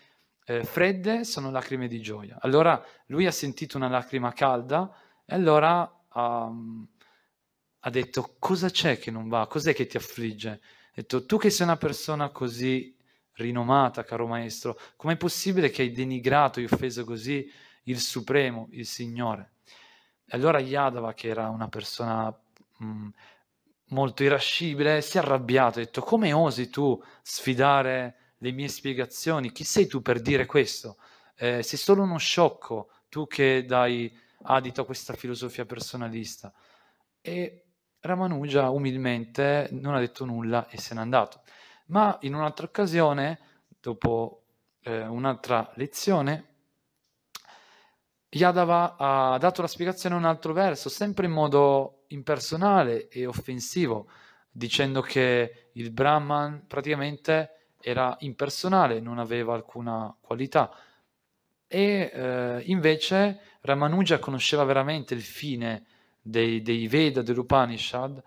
eh, fredde sono lacrime di gioia. Allora lui ha sentito una lacrima calda e allora um, ha detto cosa c'è che non va, cos'è che ti affligge? Ha detto tu che sei una persona così rinomata, caro maestro, com'è possibile che hai denigrato e offeso così il Supremo, il Signore? Allora Yadava, che era una persona mh, mm, molto irascibile, si è arrabbiato, e ha detto come osi tu sfidare le mie spiegazioni. Chi sei tu per dire questo? Eh, sei solo uno sciocco, tu che dai adito a questa filosofia personalista. E Ramanuja umilmente non ha detto nulla e se n'è andato. Ma in un'altra occasione, dopo eh, un'altra lezione, Yadava ha dato la spiegazione a un altro verso, sempre in modo impersonale e offensivo, dicendo che il Brahman praticamente era impersonale, non aveva alcuna qualità. E eh, invece Ramanuja conosceva veramente il fine dei, dei Veda, dell'Upanishad,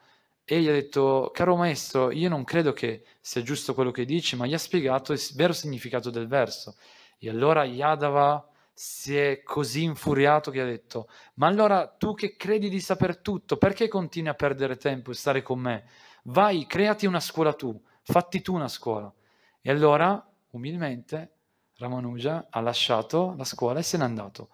e gli ha detto, caro maestro, io non credo che sia giusto quello che dici, ma gli ha spiegato il vero significato del verso. E allora Yadava si è così infuriato che ha detto, ma allora tu che credi di saper tutto, perché continui a perdere tempo e stare con me? Vai, creati una scuola tu, fatti tu una scuola. E allora, umilmente, Ramanuja ha lasciato la scuola e se n'è andato.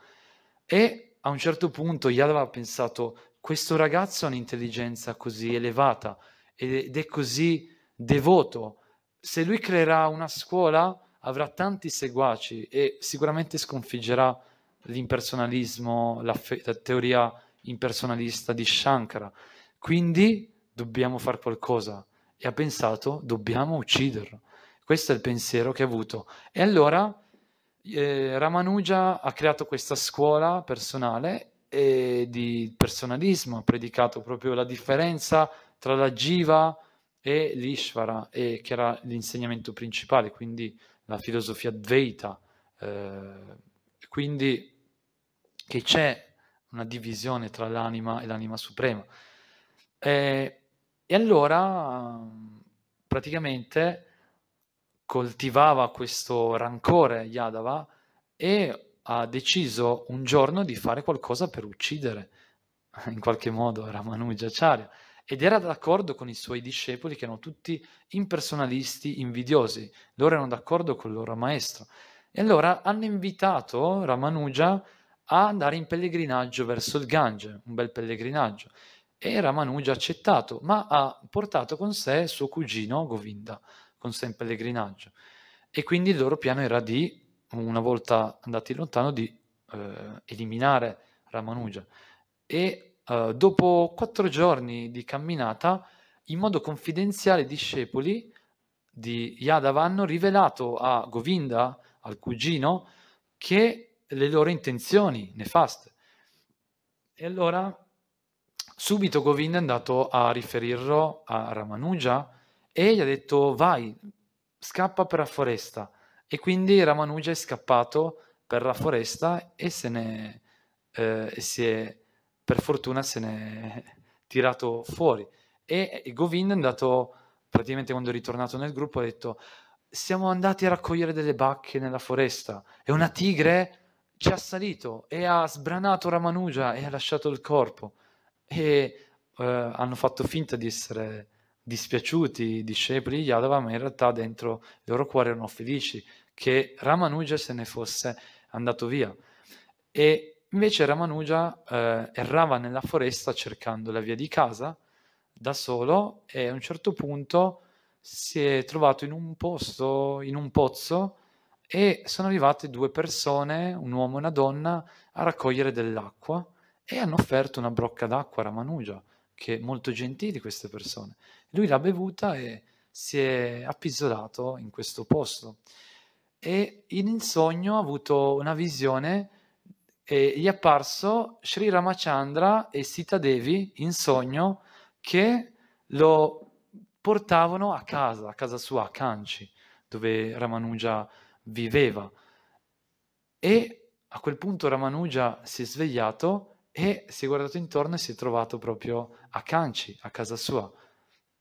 E a un certo punto Yadava ha pensato, questo ragazzo ha un'intelligenza così elevata ed è così devoto, se lui creerà una scuola avrà tanti seguaci e sicuramente sconfiggerà l'impersonalismo, la, fe- la teoria impersonalista di Shankara. Quindi dobbiamo fare qualcosa. E ha pensato, dobbiamo ucciderlo. Questo è il pensiero che ha avuto. E allora eh, Ramanuja ha creato questa scuola personale e eh, di personalismo, ha predicato proprio la differenza tra la Jiva e l'Ishvara, e che era l'insegnamento principale, quindi la filosofia Dvaita. Eh, quindi che c'è una divisione tra l'anima e l'anima suprema. Eh, e allora praticamente coltivava questo rancore Yadava e ha deciso un giorno di fare qualcosa per uccidere in qualche modo Ramanujacharya ed era d'accordo con i suoi discepoli che erano tutti impersonalisti invidiosi, loro erano d'accordo con il loro maestro e allora hanno invitato Ramanuja a andare in pellegrinaggio verso il Gange, un bel pellegrinaggio e Ramanuja ha accettato ma ha portato con sé suo cugino Govinda con sé in pellegrinaggio. E quindi il loro piano era di, una volta andati lontano, di eh, eliminare Ramanuja. E eh, dopo quattro giorni di camminata, in modo confidenziale i discepoli di Yadav hanno rivelato a Govinda, al cugino, che le loro intenzioni nefaste. E allora subito Govinda è andato a riferirlo a Ramanuja, e gli ha detto vai, scappa per la foresta. E quindi Ramanuja è scappato per la foresta e se ne, eh, si è, per fortuna se ne è tirato fuori. E, e Govind è andato, praticamente quando è ritornato nel gruppo, ha detto siamo andati a raccogliere delle bacche nella foresta e una tigre ci ha salito e ha sbranato Ramanuja e ha lasciato il corpo. E eh, hanno fatto finta di essere dispiaciuti, discepoli di Yadava, ma in realtà dentro il loro cuore erano felici che Ramanuja se ne fosse andato via. E invece Ramanuja eh, errava nella foresta cercando la via di casa da solo e a un certo punto si è trovato in un posto, in un pozzo e sono arrivate due persone, un uomo e una donna, a raccogliere dell'acqua e hanno offerto una brocca d'acqua a Ramanuja, che molto gentili queste persone. Lui l'ha bevuta e si è appisolato in questo posto. E in sogno ha avuto una visione e gli è apparso Sri Ramachandra e Sita Devi in sogno che lo portavano a casa, a casa sua, a Kanchi, dove Ramanuja viveva. E a quel punto Ramanuja si è svegliato e si è guardato intorno e si è trovato proprio a Kanchi, a casa sua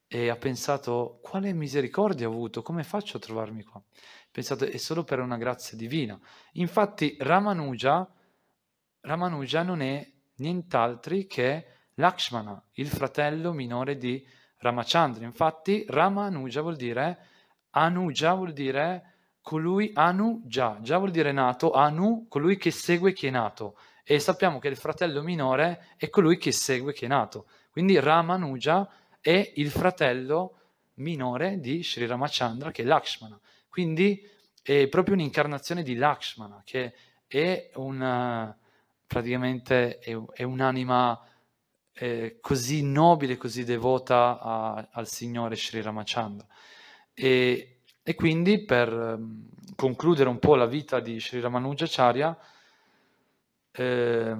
e ha pensato quale misericordia ho avuto, come faccio a trovarmi qua? Pensato è solo per una grazia divina. Infatti Ramanuja, Ramanuja non è nient'altro che Lakshmana, il fratello minore di Ramachandra. Infatti Ramanuja vuol dire, Anuja vuol dire colui Anuja, già vuol dire nato, Anu, colui che segue chi è nato. E sappiamo che il fratello minore è colui che segue chi è nato. Quindi Ramanuja e il fratello minore di Sri Ramachandra che è Lakshmana. Quindi è proprio un'incarnazione di Lakshmana che è un praticamente è, è un'anima eh, così nobile, così devota a, al Signore Sri Ramachandra. E, e quindi per ehm, concludere un po' la vita di Sri Ramanujacharya, eh,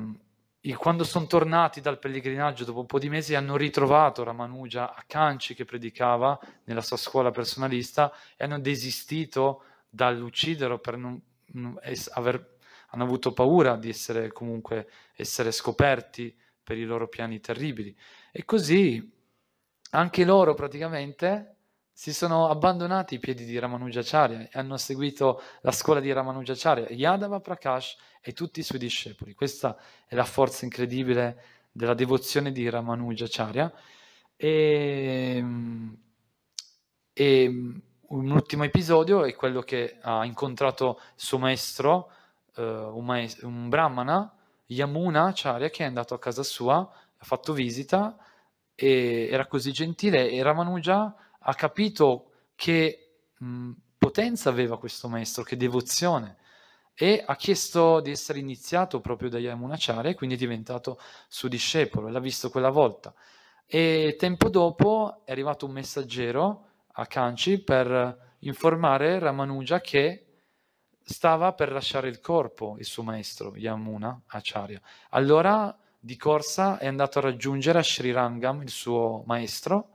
quando sono tornati dal pellegrinaggio dopo un po' di mesi hanno ritrovato Ramanuja a Canci che predicava nella sua scuola personalista e hanno desistito dall'ucciderlo per non, non es, aver, hanno avuto paura di essere comunque essere scoperti per i loro piani terribili e così anche loro praticamente si sono abbandonati i piedi di Ramanujacharya e hanno seguito la scuola di Ramanujacharya, Yadava Prakash e tutti i suoi discepoli. Questa è la forza incredibile della devozione di Ramanujacharya. E, ehm, e ehm, un ultimo episodio è quello che ha incontrato suo maestro, eh, un, maest- un brahmana, Yamuna Acharya, che è andato a casa sua, ha fatto visita, e era così gentile e Ramanujacharya ha capito che mh, potenza aveva questo maestro, che devozione, e ha chiesto di essere iniziato proprio da e quindi è diventato suo discepolo, l'ha visto quella volta. E tempo dopo è arrivato un messaggero a Kanchi per informare Ramanuja che stava per lasciare il corpo il suo maestro Yamuna Acharya. Allora di corsa è andato a raggiungere Srirangam, il suo maestro,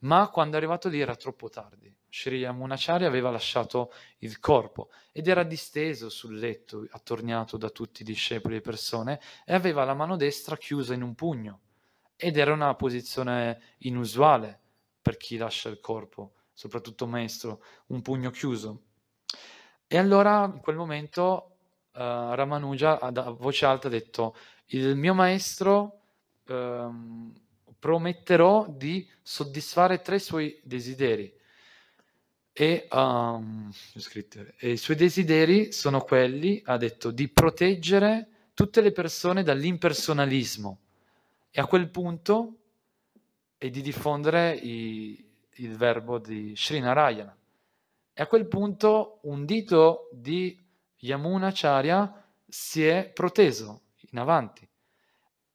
ma quando è arrivato lì era troppo tardi. Sri Yamunacharya aveva lasciato il corpo ed era disteso sul letto, attorniato da tutti i discepoli e persone, e aveva la mano destra chiusa in un pugno. Ed era una posizione inusuale per chi lascia il corpo, soprattutto maestro, un pugno chiuso. E allora in quel momento uh, Ramanuja a voce alta ha detto, il mio maestro... Um, prometterò di soddisfare tre suoi desideri. E, um, scritto, e i suoi desideri sono quelli, ha detto, di proteggere tutte le persone dall'impersonalismo e a quel punto e di diffondere i, il verbo di Srinarayana. E a quel punto un dito di Yamuna Yamunacharya si è proteso in avanti.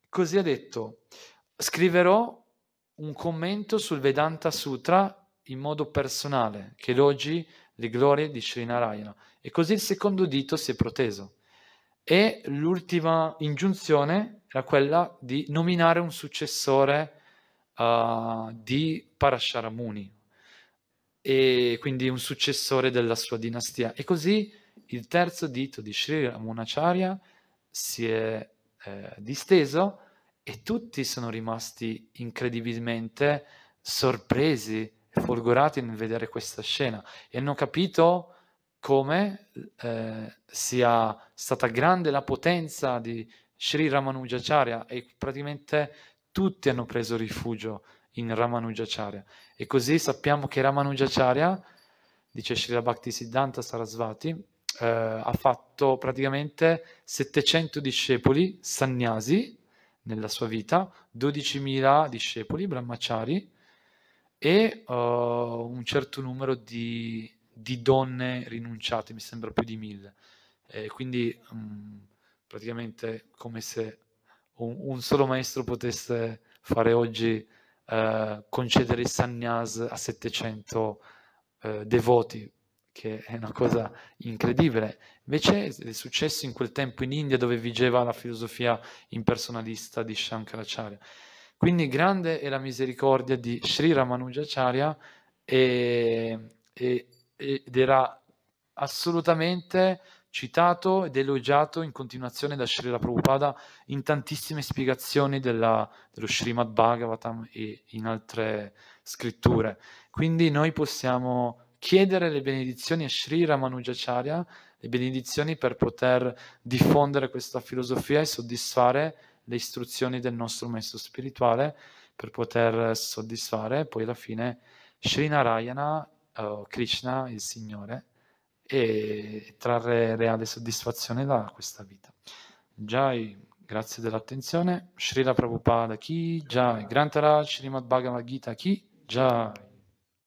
Così ha detto, scriverò un commento sul Vedanta Sutra in modo personale, che elogi le glorie di Srinarayana. E così il secondo dito si è proteso. E l'ultima ingiunzione era quella di nominare un successore uh, di Parasharamuni, e quindi un successore della sua dinastia. E così il terzo dito di Sri Ramunacharya si è eh, disteso e tutti sono rimasti incredibilmente sorpresi e folgorati nel vedere questa scena e hanno capito come eh, sia stata grande la potenza di Sri Ramanujacharya e praticamente tutti hanno preso rifugio in Ramanujacharya e così sappiamo che Ramanujacharya dice Sri Bhakti Siddhanta Sarasvati eh, ha fatto praticamente 700 discepoli sannyasi nella sua vita, 12.000 discepoli brahmachari e uh, un certo numero di, di, donne rinunciate, mi sembra più di 1.000. E quindi um, praticamente come se un, un, solo maestro potesse fare oggi uh, concedere il sannyas a 700 uh, eh, devoti, che è una cosa incredibile. Invece è successo in quel tempo in India dove vigeva la filosofia impersonalista di Shankaracharya. Quindi grande è la misericordia di Sri Ramanujacharya e, e, ed era assolutamente citato ed elogiato in continuazione da Srila Prabhupada in tantissime spiegazioni della, dello Srimad Bhagavatam e in altre scritture. Quindi noi possiamo chiedere le benedizioni a Sri Ramanujacharya, le benedizioni per poter diffondere questa filosofia e soddisfare le istruzioni del nostro maestro spirituale, per poter soddisfare poi alla fine Sri Narayana, oh, Krishna, il Signore, e trarre reale soddisfazione da questa vita. Jai, grazie dell'attenzione. Srila Prabhupada chi? Jai, Grantara, Srimad Bhagavad Gita chi? Jai.